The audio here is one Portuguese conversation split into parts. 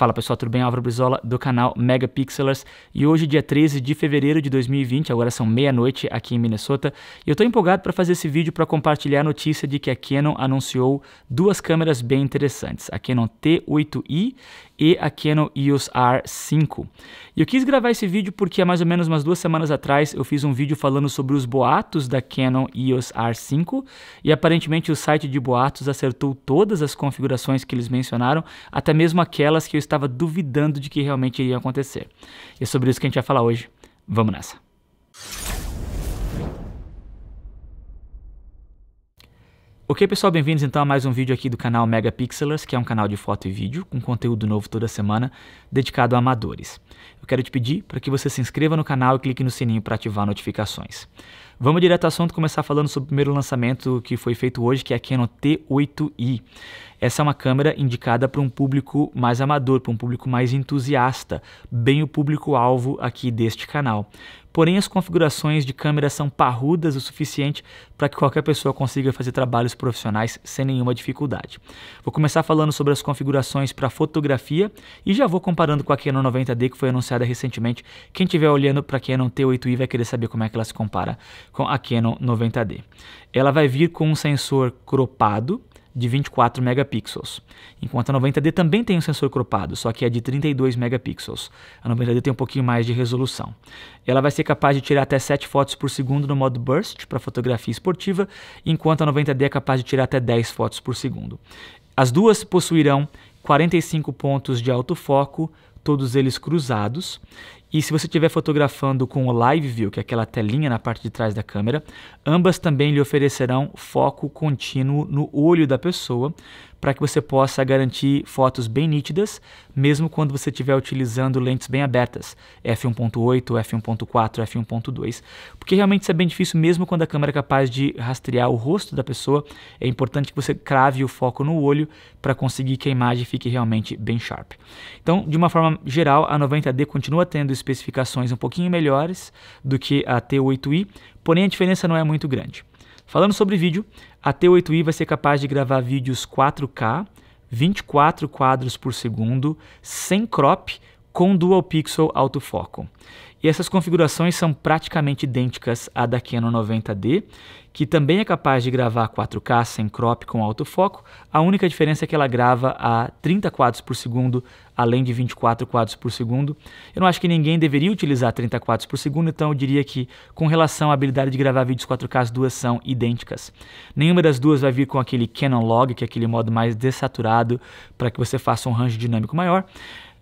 Fala pessoal, tudo bem? Álvaro Brizola do canal Megapixelers e hoje, dia 13 de fevereiro de 2020, agora são meia-noite aqui em Minnesota, e eu estou empolgado para fazer esse vídeo para compartilhar a notícia de que a Canon anunciou duas câmeras bem interessantes, a Canon T8i e a Canon EOS R5. E eu quis gravar esse vídeo porque há mais ou menos umas duas semanas atrás eu fiz um vídeo falando sobre os boatos da Canon EOS R5 e aparentemente o site de boatos acertou todas as configurações que eles mencionaram, até mesmo aquelas que eu estava duvidando de que realmente iriam acontecer. E é sobre isso que a gente vai falar hoje. Vamos nessa! Ok pessoal, bem-vindos então a mais um vídeo aqui do canal Megapixelers, que é um canal de foto e vídeo com conteúdo novo toda semana dedicado a amadores. Eu quero te pedir para que você se inscreva no canal e clique no sininho para ativar notificações. Vamos direto ao assunto, começar falando sobre o primeiro lançamento que foi feito hoje, que é a Canon T8i. Essa é uma câmera indicada para um público mais amador, para um público mais entusiasta, bem o público-alvo aqui deste canal porém as configurações de câmera são parrudas o suficiente para que qualquer pessoa consiga fazer trabalhos profissionais sem nenhuma dificuldade. Vou começar falando sobre as configurações para fotografia e já vou comparando com a Canon 90D que foi anunciada recentemente. Quem estiver olhando para a Canon T8i vai querer saber como é que ela se compara com a Canon 90D. Ela vai vir com um sensor cropado de 24 megapixels. Enquanto a 90D também tem um sensor cropado, só que é de 32 megapixels. A 90D tem um pouquinho mais de resolução. Ela vai ser capaz de tirar até 7 fotos por segundo no modo burst para fotografia esportiva, enquanto a 90D é capaz de tirar até 10 fotos por segundo. As duas possuirão 45 pontos de autofoco, todos eles cruzados, e se você estiver fotografando com o Live View, que é aquela telinha na parte de trás da câmera, ambas também lhe oferecerão foco contínuo no olho da pessoa, para que você possa garantir fotos bem nítidas, mesmo quando você estiver utilizando lentes bem abertas, f1.8, f1.4, f1.2, porque realmente isso é bem difícil mesmo quando a câmera é capaz de rastrear o rosto da pessoa, é importante que você crave o foco no olho para conseguir que a imagem fique realmente bem sharp. Então, de uma forma geral, a 90D continua tendo especificações um pouquinho melhores do que a T8i, porém a diferença não é muito grande. Falando sobre vídeo, a T8i vai ser capaz de gravar vídeos 4K, 24 quadros por segundo, sem crop, com dual pixel autofoco. E essas configurações são praticamente idênticas à da Canon 90D, que também é capaz de gravar 4K sem crop com alto foco. A única diferença é que ela grava a 30 quadros por segundo, além de 24 quadros por segundo. Eu não acho que ninguém deveria utilizar 30 quadros por segundo, então eu diria que, com relação à habilidade de gravar vídeos 4K, as duas são idênticas. Nenhuma das duas vai vir com aquele Canon Log, que é aquele modo mais dessaturado para que você faça um range dinâmico maior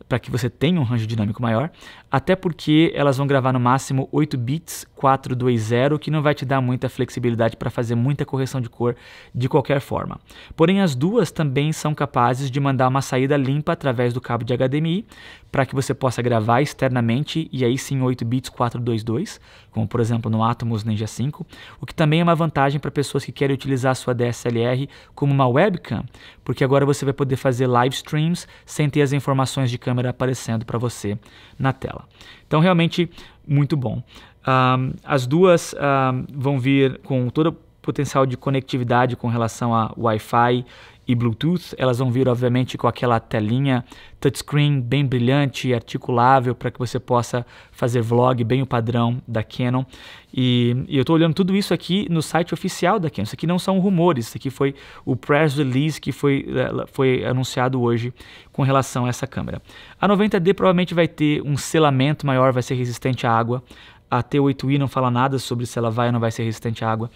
para que você tenha um range dinâmico maior até porque elas vão gravar no máximo 8 bits 420, que não vai te dar muita flexibilidade para fazer muita correção de cor de qualquer forma. Porém, as duas também são capazes de mandar uma saída limpa através do cabo de HDMI para que você possa gravar externamente e aí sim 8 bits 422, como por exemplo no Atomos Ninja 5, o que também é uma vantagem para pessoas que querem utilizar a sua DSLR como uma webcam, porque agora você vai poder fazer live streams sem ter as informações de câmera aparecendo para você na tela dela. Então, realmente, muito bom. Um, as duas um, vão vir com todo o potencial de conectividade com relação a Wi-Fi e Bluetooth. Elas vão vir, obviamente, com aquela telinha touchscreen bem brilhante e articulável para que você possa fazer vlog bem o padrão da Canon. E, e eu estou olhando tudo isso aqui no site oficial da Canon. Isso aqui não são rumores, isso aqui foi o press release que foi, eh, foi anunciado hoje com relação a essa câmera. A 90D provavelmente vai ter um selamento maior, vai ser resistente à água. A T8i não fala nada sobre se ela vai ou não vai ser resistente à água.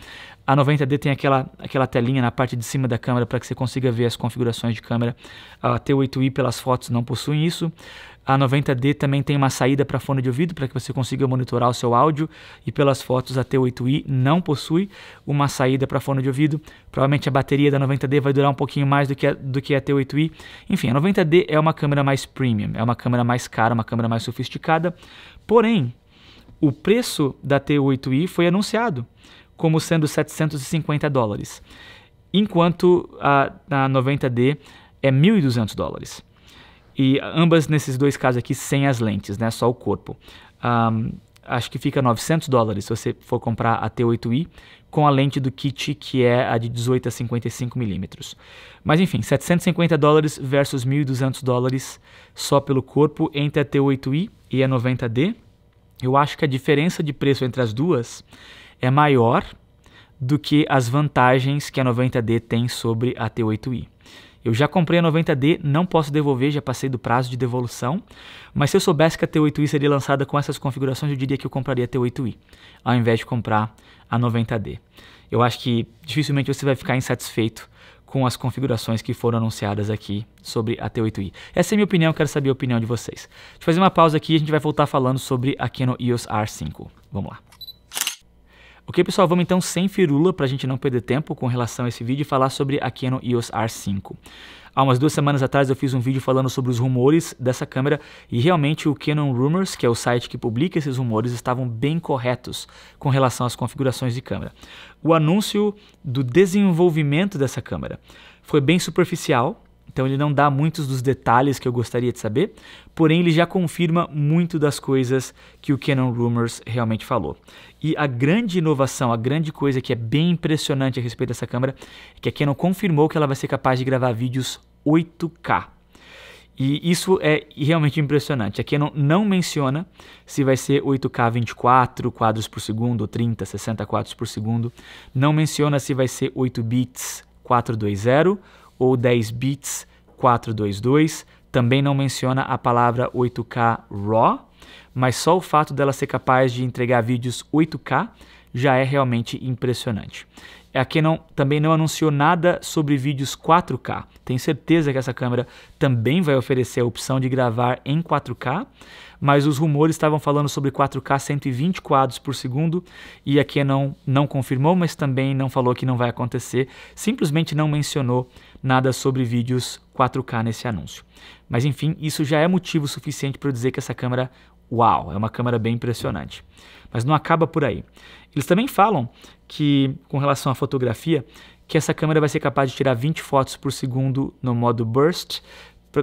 A 90D tem aquela, aquela telinha na parte de cima da câmera para que você consiga ver as configurações de câmera. A T8i pelas fotos não possui isso. A 90D também tem uma saída para fone de ouvido para que você consiga monitorar o seu áudio e pelas fotos a T8i não possui uma saída para fone de ouvido. Provavelmente a bateria da 90D vai durar um pouquinho mais do que a, do que a T8i. Enfim, a 90D é uma câmera mais premium, é uma câmera mais cara, uma câmera mais sofisticada. Porém, o preço da T8i foi anunciado como sendo 750 dólares, enquanto a, a 90D é 1.200 dólares. E ambas nesses dois casos aqui sem as lentes, né? Só o corpo. Um, acho que fica 900 dólares se você for comprar a T8i com a lente do kit que é a de 18 a 55 milímetros. Mas enfim, 750 dólares versus 1.200 dólares só pelo corpo entre a T8i e a 90D. Eu acho que a diferença de preço entre as duas é maior do que as vantagens que a 90D tem sobre a T8i. Eu já comprei a 90D, não posso devolver, já passei do prazo de devolução, mas se eu soubesse que a T8i seria lançada com essas configurações, eu diria que eu compraria a T8i, ao invés de comprar a 90D. Eu acho que dificilmente você vai ficar insatisfeito com as configurações que foram anunciadas aqui sobre a T8i. Essa é a minha opinião, quero saber a opinião de vocês. Deixa eu fazer uma pausa aqui e a gente vai voltar falando sobre a Canon EOS R5. Vamos lá. Ok, pessoal, vamos então sem firula para a gente não perder tempo com relação a esse vídeo e falar sobre a Canon EOS R5. Há umas duas semanas atrás eu fiz um vídeo falando sobre os rumores dessa câmera e realmente o Canon Rumors, que é o site que publica esses rumores, estavam bem corretos com relação às configurações de câmera. O anúncio do desenvolvimento dessa câmera foi bem superficial, então ele não dá muitos dos detalhes que eu gostaria de saber, porém ele já confirma muito das coisas que o Canon Rumors realmente falou. E a grande inovação, a grande coisa que é bem impressionante a respeito dessa câmera, é que a Canon confirmou que ela vai ser capaz de gravar vídeos 8K. E isso é realmente impressionante. A Canon não menciona se vai ser 8K 24 quadros por segundo, 30, 60 quadros por segundo. Não menciona se vai ser 8 bits 420 ou 10 bits 422. Também não menciona a palavra 8K RAW, mas só o fato dela ser capaz de entregar vídeos 8K já é realmente impressionante. É a Canon também não anunciou nada sobre vídeos 4K. Tenho certeza que essa câmera também vai oferecer a opção de gravar em 4K, mas os rumores estavam falando sobre 4K 120 quadros por segundo e a Canon não confirmou, mas também não falou que não vai acontecer. Simplesmente não mencionou nada sobre vídeos 4K nesse anúncio. Mas enfim, isso já é motivo suficiente para eu dizer que essa câmera uau, é uma câmera bem impressionante. Mas não acaba por aí. Eles também falam que, com relação à fotografia, que essa câmera vai ser capaz de tirar 20 fotos por segundo no modo burst,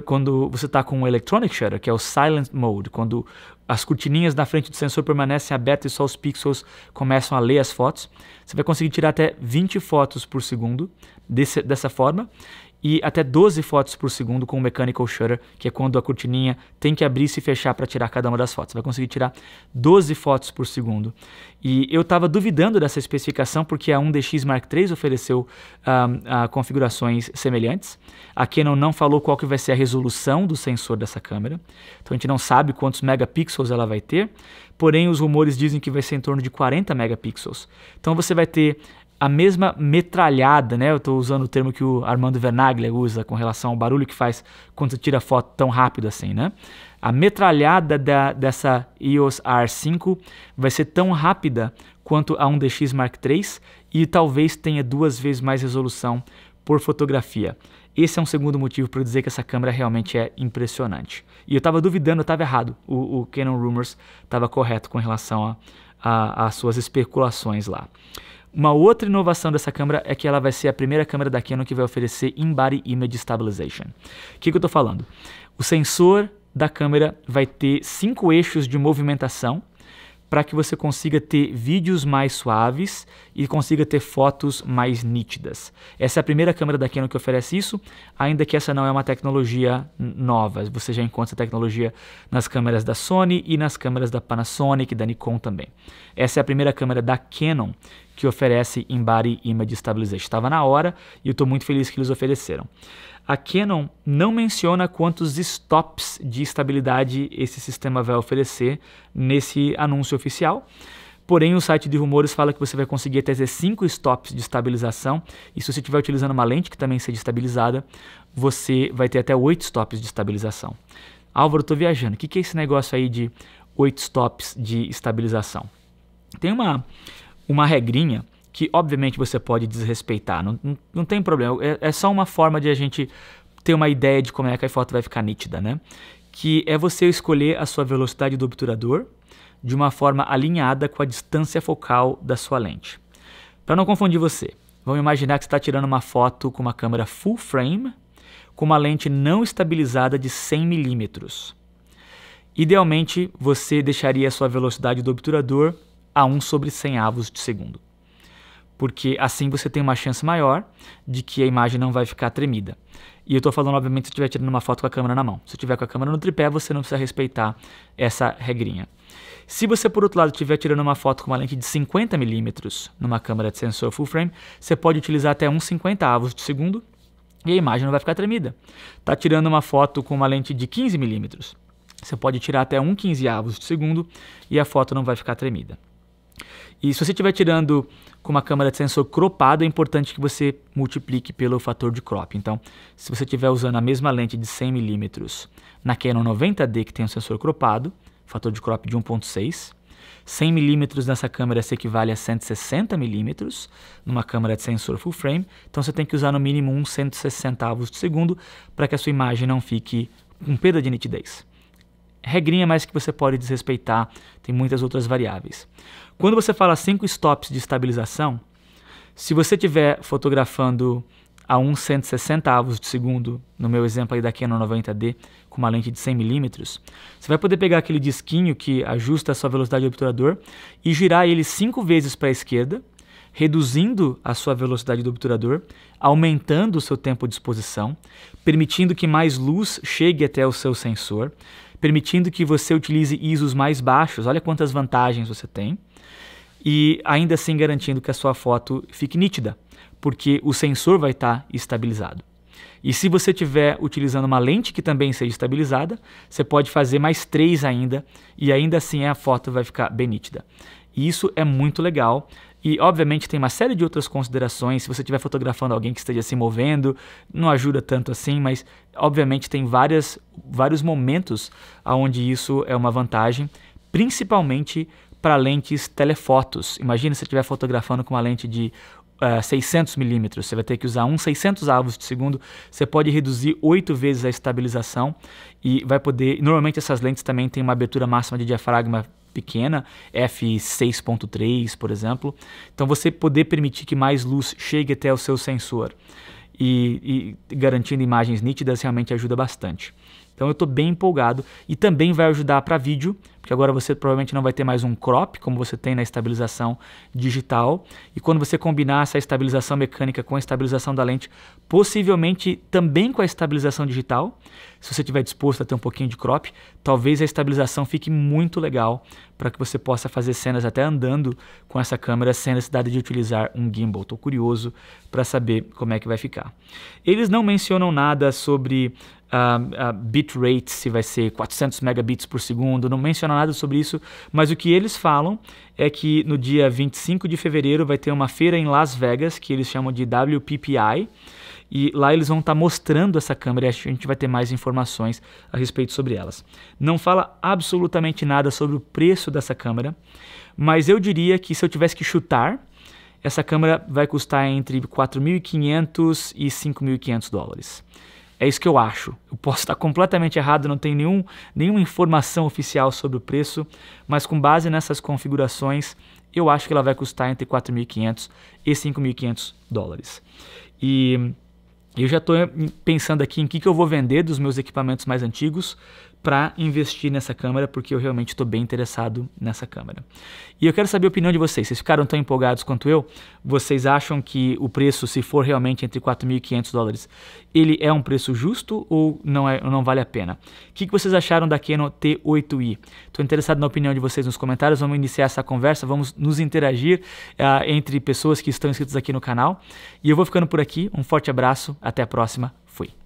quando você está com o electronic shutter, que é o silent mode, quando as cortininhas na frente do sensor permanecem abertas e só os pixels começam a ler as fotos, você vai conseguir tirar até 20 fotos por segundo desse, dessa forma e até 12 fotos por segundo com o mechanical shutter, que é quando a cortininha tem que abrir e se fechar para tirar cada uma das fotos. Você vai conseguir tirar 12 fotos por segundo. E eu estava duvidando dessa especificação porque a 1DX Mark III ofereceu um, configurações semelhantes. A Canon não falou qual que vai ser a resolução do sensor dessa câmera, então a gente não sabe quantos megapixels ela vai ter, porém os rumores dizem que vai ser em torno de 40 megapixels. Então você vai ter a mesma metralhada, né? Eu estou usando o termo que o Armando Vernaglia usa com relação ao barulho que faz quando você tira foto tão rápido assim, né? A metralhada da, dessa EOS R5 vai ser tão rápida quanto a 1DX Mark III e talvez tenha duas vezes mais resolução por fotografia. Esse é um segundo motivo para dizer que essa câmera realmente é impressionante. E eu estava duvidando, eu estava errado. O, o Canon Rumors estava correto com relação às suas especulações lá. Uma outra inovação dessa câmera é que ela vai ser a primeira câmera da Canon que vai oferecer In-Body Image Stabilization. O que, que eu estou falando? O sensor da câmera vai ter cinco eixos de movimentação para que você consiga ter vídeos mais suaves e consiga ter fotos mais nítidas. Essa é a primeira câmera da Canon que oferece isso, ainda que essa não é uma tecnologia nova. Você já encontra essa tecnologia nas câmeras da Sony e nas câmeras da Panasonic, da Nikon também. Essa é a primeira câmera da Canon que oferece em Body Image Stabilization. Estava na hora e eu estou muito feliz que eles ofereceram. A Canon não menciona quantos stops de estabilidade esse sistema vai oferecer nesse anúncio oficial. Porém, o site de rumores fala que você vai conseguir até 5 stops de estabilização. E se você estiver utilizando uma lente que também seja estabilizada, você vai ter até 8 stops de estabilização. Álvaro, estou viajando. O que, que é esse negócio aí de 8 stops de estabilização? Tem uma, uma regrinha que, obviamente, você pode desrespeitar, não, não, não tem problema, é, é, só uma forma de a gente ter uma ideia de como é que a foto vai ficar nítida, né? Que é você escolher a sua velocidade do obturador de uma forma alinhada com a distância focal da sua lente. Para não confundir você, vamos imaginar que você está tirando uma foto com uma câmera full frame com uma lente não estabilizada de 100 milímetros. Idealmente, você deixaria a sua velocidade do obturador a 1 sobre 100 avos de segundo. Porque assim você tem uma chance maior de que a imagem não vai ficar tremida. E eu estou falando, obviamente, se estiver tirando uma foto com a câmera na mão. Se estiver com a câmera no tripé, você não precisa respeitar essa regrinha. Se você, por outro lado, estiver tirando uma foto com uma lente de 50 milímetros numa câmera de sensor full frame, você pode utilizar até 1,50 avos de segundo e a imagem não vai ficar tremida. Está tirando uma foto com uma lente de 15 milímetros? você pode tirar até 1,15 avos de segundo e a foto não vai ficar tremida. E se você estiver tirando com uma câmera de sensor cropado, é importante que você multiplique pelo fator de crop. Então, se você estiver usando a mesma lente de 100mm na Canon 90D, que tem um sensor cropado, fator de crop de 1.6, 100mm nessa câmera se equivale a 160mm numa câmera de sensor full frame, então você tem que usar no mínimo 1 160 de segundo para que a sua imagem não fique com perda de nitidez regrinha, mais que você pode desrespeitar, tem muitas outras variáveis. Quando você fala 5 stops de estabilização, se você estiver fotografando a 1 avos de segundo, no meu exemplo aí da Canon 90D, com uma lente de 100mm, você vai poder pegar aquele disquinho que ajusta a sua velocidade de obturador e girar ele 5 vezes para a esquerda, reduzindo a sua velocidade do obturador, aumentando o seu tempo de exposição, permitindo que mais luz chegue até o seu sensor, permitindo que você utilize ISOs mais baixos. Olha quantas vantagens você tem. E ainda assim garantindo que a sua foto fique nítida, porque o sensor vai estar tá estabilizado. E se você estiver utilizando uma lente que também seja estabilizada, você pode fazer mais três ainda e ainda assim a foto vai ficar bem nítida. E isso é muito legal. E, obviamente, tem uma série de outras considerações. Se você estiver fotografando alguém que esteja se movendo, não ajuda tanto assim, mas, obviamente, tem várias, vários momentos onde isso é uma vantagem, principalmente para lentes telefotos. Imagina se você estiver fotografando com uma lente de uh, eh, 600 milímetros, você vai ter que usar um 600 avos de segundo, você pode reduzir oito vezes a estabilização e vai poder... Normalmente essas lentes também têm uma abertura máxima de diafragma pequena, f6.3, por exemplo. Então você poder permitir que mais luz chegue até o seu sensor e, e garantindo imagens nítidas realmente ajuda bastante. Então eu estou bem empolgado e também vai ajudar para vídeo, porque agora você provavelmente não vai ter mais um crop, como você tem na estabilização digital. E quando você combinar essa estabilização mecânica com a estabilização da lente, possivelmente também com a estabilização digital, se você estiver disposto a ter um pouquinho de crop, talvez a estabilização fique muito legal para que você possa fazer cenas até andando com essa câmera sem necessidade de utilizar um gimbal. Estou curioso para saber como é que vai ficar. Eles não mencionam nada sobre a bitrate, se vai ser 400 megabits por segundo, não menciona nada sobre isso, mas o que eles falam é que no dia 25 de fevereiro vai ter uma feira em Las Vegas, que eles chamam de WPPI, e lá eles vão estar tá mostrando essa câmera e a gente vai ter mais informações a respeito sobre elas. Não fala absolutamente nada sobre o preço dessa câmera, mas eu diria que se eu tivesse que chutar, essa câmera vai custar entre 4.500 e 5.500 dólares. É isso que eu acho. Eu posso estar completamente errado, não tenho nenhum, nenhuma informação oficial sobre o preço, mas com base nessas configurações, eu acho que ela vai custar entre 4.500 e 5.500 dólares. E eu já estou pensando aqui em que, que eu vou vender dos meus equipamentos mais antigos, para investir nessa câmera, porque eu realmente estou bem interessado nessa câmera. E eu quero saber a opinião de vocês. Vocês ficaram tão empolgados quanto eu? Vocês acham que o preço, se for realmente entre 4.500 dólares, ele é um preço justo ou não, é, não vale a pena? O que, que vocês acharam da Canon T8i? Estou interessado na opinião de vocês nos comentários. Vamos iniciar essa conversa, vamos nos interagir uh, entre pessoas que estão inscritas aqui no canal. E eu vou ficando por aqui. Um forte abraço, até a próxima. Fui.